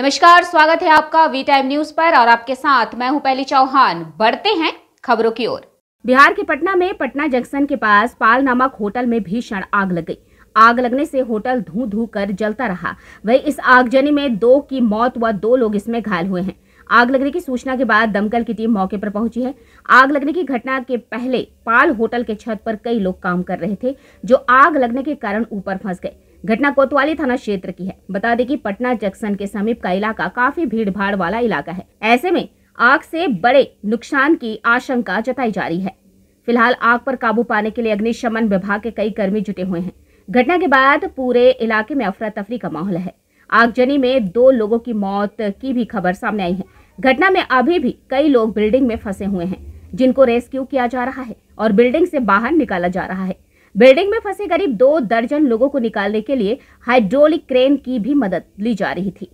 नमस्कार स्वागत है आपका वी टाइम न्यूज पर और आपके साथ मैं हूं पहली चौहान बढ़ते हैं खबरों की ओर बिहार के पटना में पटना जंक्शन के पास पाल नामक होटल में भीषण आग लग गई आग लगने से होटल धू धू कर जलता रहा वही इस आगजनी में दो की मौत व दो लोग इसमें घायल हुए हैं आग लगने की सूचना के बाद दमकल की टीम मौके पर पहुंची है आग लगने की घटना के पहले पाल होटल के छत पर कई लोग काम कर रहे थे जो आग लगने के कारण ऊपर फंस गए घटना कोतवाली थाना क्षेत्र की है बता दें कि पटना जंक्शन के समीप का इलाका काफी भीड़ भाड़ वाला इलाका है ऐसे में आग से बड़े नुकसान की आशंका जताई जा रही है फिलहाल आग पर काबू पाने के लिए अग्निशमन विभाग के कई कर्मी जुटे हुए हैं घटना के बाद पूरे इलाके में अफरा तफरी का माहौल है आगजनी में दो लोगों की मौत की भी खबर सामने आई है घटना में अभी भी कई लोग बिल्डिंग में फंसे हुए हैं जिनको रेस्क्यू किया जा रहा है और बिल्डिंग से बाहर निकाला जा रहा है बिल्डिंग में फंसे करीब दो दर्जन लोगों को निकालने के लिए हाइड्रोलिक क्रेन की भी मदद ली जा रही थी